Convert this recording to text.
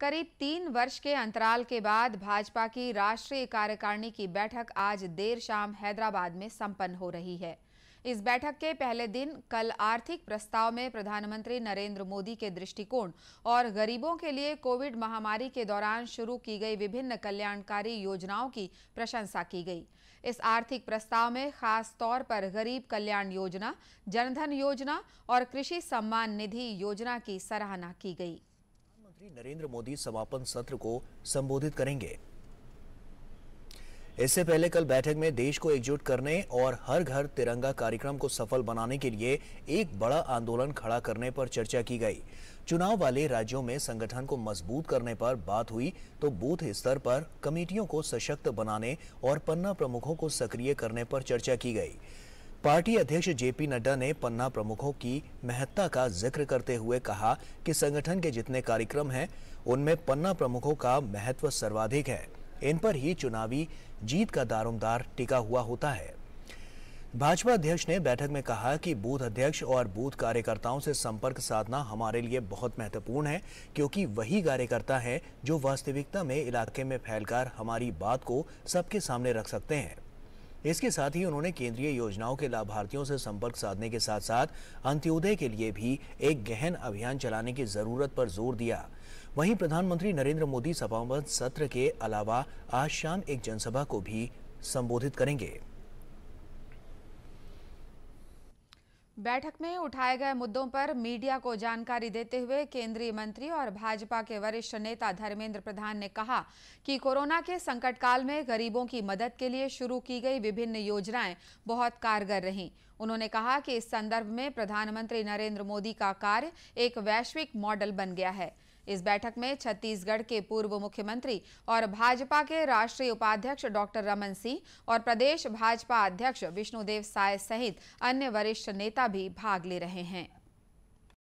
करीब तीन वर्ष के अंतराल के बाद भाजपा की राष्ट्रीय कार्यकारिणी की बैठक आज देर शाम हैदराबाद में संपन्न हो रही है इस बैठक के पहले दिन कल आर्थिक प्रस्ताव में प्रधानमंत्री नरेंद्र मोदी के दृष्टिकोण और गरीबों के लिए कोविड महामारी के दौरान शुरू की गई विभिन्न कल्याणकारी योजनाओं की प्रशंसा की गई इस आर्थिक प्रस्ताव में खास तौर पर गरीब कल्याण योजना जनधन योजना और कृषि सम्मान निधि योजना की सराहना की गई प्रधानमंत्री नरेंद्र मोदी समापन सत्र को संबोधित करेंगे इससे पहले कल बैठक में देश को एकजुट करने और हर घर तिरंगा कार्यक्रम को सफल बनाने के लिए एक बड़ा आंदोलन खड़ा करने पर चर्चा की गई चुनाव वाले राज्यों में संगठन को मजबूत करने पर बात हुई तो बूथ स्तर पर कमेटियों को सशक्त बनाने और पन्ना प्रमुखों को सक्रिय करने पर चर्चा की गई पार्टी अध्यक्ष जेपी नड्डा ने पन्ना प्रमुखों की महत्ता का जिक्र करते हुए कहा कि संगठन के जितने कार्यक्रम हैं उनमें पन्ना प्रमुखों का महत्व सर्वाधिक है इन पर ही चुनावी जीत का दारोमदार टिका हुआ होता है भाजपा अध्यक्ष ने बैठक में कहा कि बूथ अध्यक्ष और बूथ कार्यकर्ताओं से संपर्क साधना हमारे लिए बहुत महत्वपूर्ण है क्योंकि वही कार्यकर्ता है जो वास्तविकता में इलाके में फैलकर हमारी बात को सबके सामने रख सकते हैं इसके साथ ही उन्होंने केंद्रीय योजनाओं के लाभार्थियों से संपर्क साधने के साथ साथ अंत्योदय के लिए भी एक गहन अभियान चलाने की जरूरत पर जोर दिया वहीं प्रधानमंत्री नरेंद्र मोदी सभावन सत्र के अलावा आज शाम एक जनसभा को भी संबोधित करेंगे बैठक में उठाए गए मुद्दों पर मीडिया को जानकारी देते हुए केंद्रीय मंत्री और भाजपा के वरिष्ठ नेता धर्मेंद्र प्रधान ने कहा कि कोरोना के संकट काल में गरीबों की मदद के लिए शुरू की गई विभिन्न योजनाएं बहुत कारगर रहीं उन्होंने कहा कि इस संदर्भ में प्रधानमंत्री नरेंद्र मोदी का कार्य एक वैश्विक मॉडल बन गया है इस बैठक में छत्तीसगढ़ के पूर्व मुख्यमंत्री और भाजपा के राष्ट्रीय उपाध्यक्ष डॉक्टर रमन सिंह और प्रदेश भाजपा अध्यक्ष विष्णुदेव साय सहित अन्य वरिष्ठ नेता भी भाग ले रहे हैं